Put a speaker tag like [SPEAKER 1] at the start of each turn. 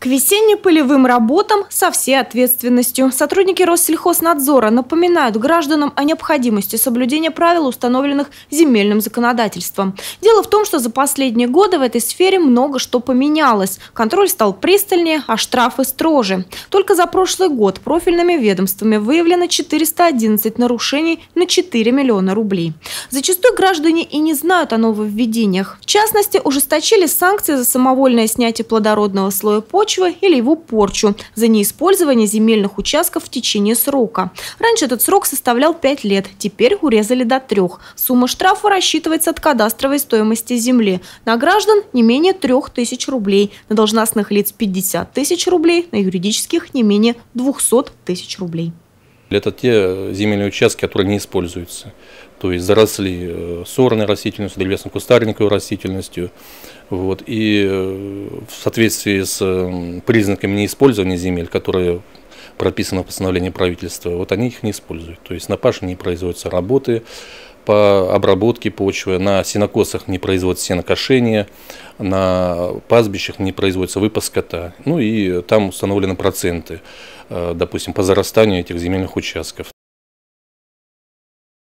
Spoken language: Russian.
[SPEAKER 1] К весенне-полевым работам со всей ответственностью. Сотрудники Россельхознадзора напоминают гражданам о необходимости соблюдения правил, установленных земельным законодательством. Дело в том, что за последние годы в этой сфере много что поменялось. Контроль стал пристальнее, а штрафы строже. Только за прошлый год профильными ведомствами выявлено 411 нарушений на 4 миллиона рублей. Зачастую граждане и не знают о нововведениях. В частности, ужесточили санкции за самовольное снятие плодородного слоя почвы или его порчу, за неиспользование земельных участков в течение срока. Раньше этот срок составлял 5 лет, теперь урезали до 3. Сумма штрафа рассчитывается от кадастровой стоимости земли. На граждан не менее 3 тысяч рублей, на должностных лиц 50 тысяч рублей, на юридических не менее 200 тысяч рублей.
[SPEAKER 2] Это те э, земельные участки, которые не используются. То есть заросли э, сорной растительностью, древесной кустарниковой растительностью. Вот. И э, в соответствии с признаками неиспользования земель, которые прописано в постановлении правительства, вот они их не используют. То есть на паше не производятся работы, по обработке почвы, на сенокосах не производится сенокошение, на пастбищах не производится выпас скота.
[SPEAKER 1] Ну и там установлены проценты, э, допустим, по зарастанию этих земельных участков.